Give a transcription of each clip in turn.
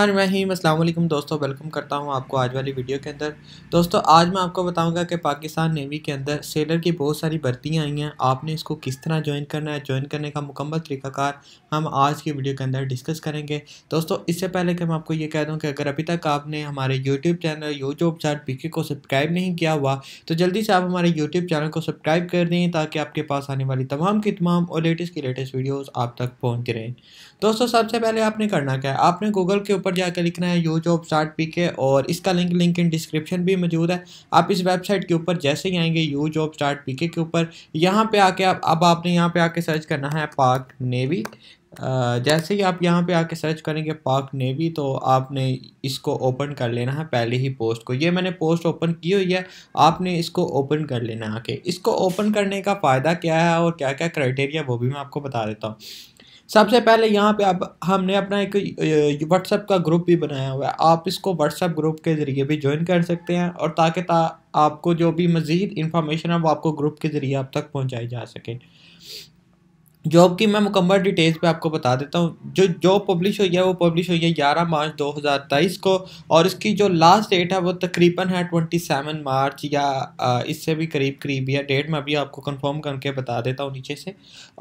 अस्सलाम दोस्तों वेलकम करता हूं आपको आज वाली वीडियो के अंदर दोस्तों आज मैं आपको बताऊंगा कि पाकिस्तान नेवी के अंदर सेलर की बहुत सारी भर्तियां आई हैं आपने इसको किस तरह ज्वाइन करना है ज्वाइन करने का मुकम्मल तरीकाकार हम आज की वीडियो के अंदर डिस्कस करेंगे दोस्तों इससे पहले कि मैं आपको ये कह दूँ कि अगर अभी तक आपने हमारे यूट्यूब चैनल यूट्यूब चार पीके को सब्सक्राइब नहीं किया हुआ तो जल्दी से आप हमारे यूट्यूब चैनल को सब्सक्राइब कर दें ताकि आपके पास आने वाली तमाम की तमाम और लेटेस्ट की लेटेस्ट वीडियोज़ आप तक पहुँच रहे दोस्तों सबसे पहले आपने करना क्या है आपने गूगल के ऊपर जाकर लिखना है यू जॉब स्टार्ट पी के और इसका लिंक लिंक इन डिस्क्रिप्शन भी मौजूद है आप इस वेबसाइट के ऊपर जैसे ही आएंगे यू जॉब स्टार्ट पी के ऊपर यहाँ पे आके आप अब आपने यहाँ पे आके सर्च करना है पाक नेवी जैसे ही आप यहाँ पे आके सर्च करेंगे पाक नेवी तो आपने इसको ओपन कर लेना है पहले ही पोस्ट को ये मैंने पोस्ट ओपन की हुई है आपने इसको ओपन कर लेना है आके इसको ओपन करने का फ़ायदा क्या है और क्या क्या क्राइटेरिया वो भी मैं आपको बता देता हूँ सबसे पहले यहाँ पे अब हमने अपना एक व्हाट्सएप का ग्रुप भी बनाया हुआ है आप इसको व्हाट्सएप ग्रुप के ज़रिए भी ज्वाइन कर सकते हैं और ताकि ता आपको जो भी मज़ीद इंफॉर्मेशन है वो आपको ग्रुप के ज़रिए आप तक पहुँचाई जा सके जॉब की मैं मुकम्मल डिटेल्स पे आपको बता देता हूँ जो जॉब पब्लिश हुई है वो पब्लिश हुई है ग्यारह मार्च 2023 को और इसकी जो लास्ट डेट है वो तकरीबन है 27 मार्च या इससे भी करीब करीब या डेट मैं अभी आपको कंफर्म करके बता देता हूँ नीचे से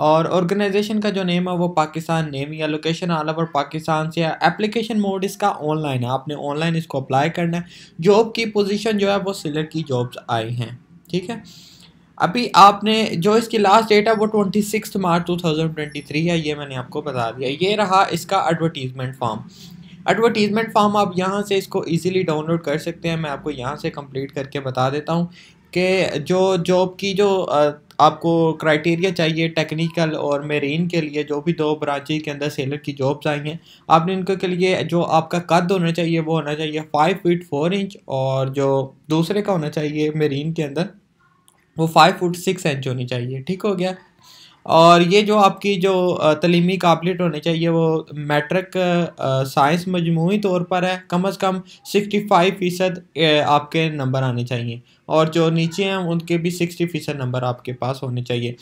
और ऑर्गेनाइजेशन का जो नेम है वो पाकिस्तान नेम या लोकेशन ऑल ओवर पाकिस्तान से है एप्लीकेशन मोड इसका ऑनलाइन है आपने ऑनलाइन इसको अप्लाई करना है जॉब की पोजिशन जो है वो सिलेक्ट की जॉब्स आई हैं ठीक है अभी आपने जो इसकी लास्ट डेट है वो twenty six March two thousand twenty three है ये मैंने आपको बता दिया ये रहा इसका एडवर्टीज़मेंट फॉर्म एडवर्टीज़मेंट फॉर्म आप यहाँ से इसको ईज़िली डाउनलोड कर सकते हैं मैं आपको यहाँ से कम्प्लीट करके बता देता हूँ कि जो जॉब की जो आपको क्राइटेरिया चाहिए टेक्निकल और मेरीन के लिए जो भी दो ब्रांचेज के अंदर सेलर की जॉब्स आई हैं आपने इनके के लिए जो आपका कद होना चाहिए वो होना चाहिए फाइव फीट फोर इंच और जो दूसरे का होना चाहिए मेरीन के अंदर वो फाइव फुट सिक्स इंच होनी चाहिए ठीक हो गया और ये जो आपकी जो तलीमी काबलियत होनी चाहिए वो मैट्रिक साइंस मजमू तौर पर है कम अज़ कम सिक्सटी फाइव फ़ीसद आपके नंबर आने चाहिए और जो नीचे हैं उनके भी सिक्सटी फ़ीसद नंबर आपके पास होने चाहिए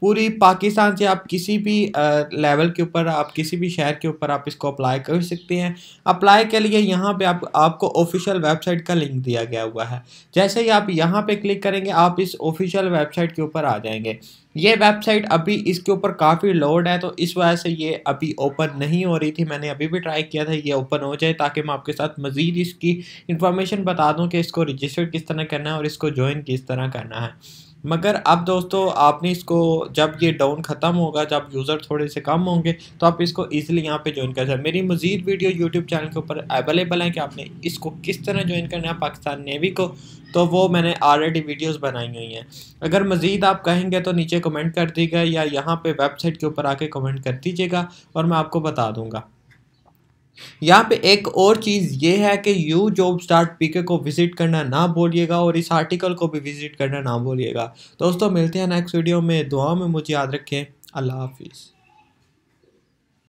पूरी पाकिस्तान से आप किसी भी लेवल के ऊपर आप किसी भी शहर के ऊपर आप इसको अप्लाई कर सकते हैं अप्लाई के लिए यहाँ पे आप आपको ऑफिशियल वेबसाइट का लिंक दिया गया हुआ है जैसे ही आप यहाँ पे क्लिक करेंगे आप इस ऑफिशियल वेबसाइट के ऊपर आ जाएंगे ये वेबसाइट अभी इसके ऊपर काफ़ी लोड है तो इस वजह से ये अभी ओपन नहीं हो रही थी मैंने अभी भी ट्राई किया था ये ओपन हो जाए ताकि मैं आपके साथ मज़ीद इसकी इन्फॉर्मेशन बता दूँ कि इसको रजिस्टर किस तरह करना है और इसको ज्वाइन किस तरह करना है मगर अब दोस्तों आपने इसको जब ये डाउन ख़त्म होगा जब यूज़र थोड़े से कम होंगे तो आप इसको ईजिली यहाँ पे ज्वाइन कर सकते मेरी मज़ीद वीडियो यूट्यूब चैनल के ऊपर अवेलेबल है कि आपने इसको किस तरह ज्वाइन करना है पाकिस्तान नेवी को तो वो मैंने ऑलरेडी वीडियोस बनाई हुई हैं अगर मज़ीद आप कहेंगे तो नीचे कमेंट कर दीजिएगा या यहाँ पर वेबसाइट के ऊपर आके कमेंट कर दीजिएगा और मैं आपको बता दूँगा यहाँ पे एक और चीज़ ये है कि यू जॉब स्टार्ट पीके को विज़िट करना ना भूलिएगा और इस आर्टिकल को भी विज़िट करना ना भूलिएगा दोस्तों मिलते हैं नेक्स्ट वीडियो में दुआ में मुझे याद रखें अल्लाह हाफिज़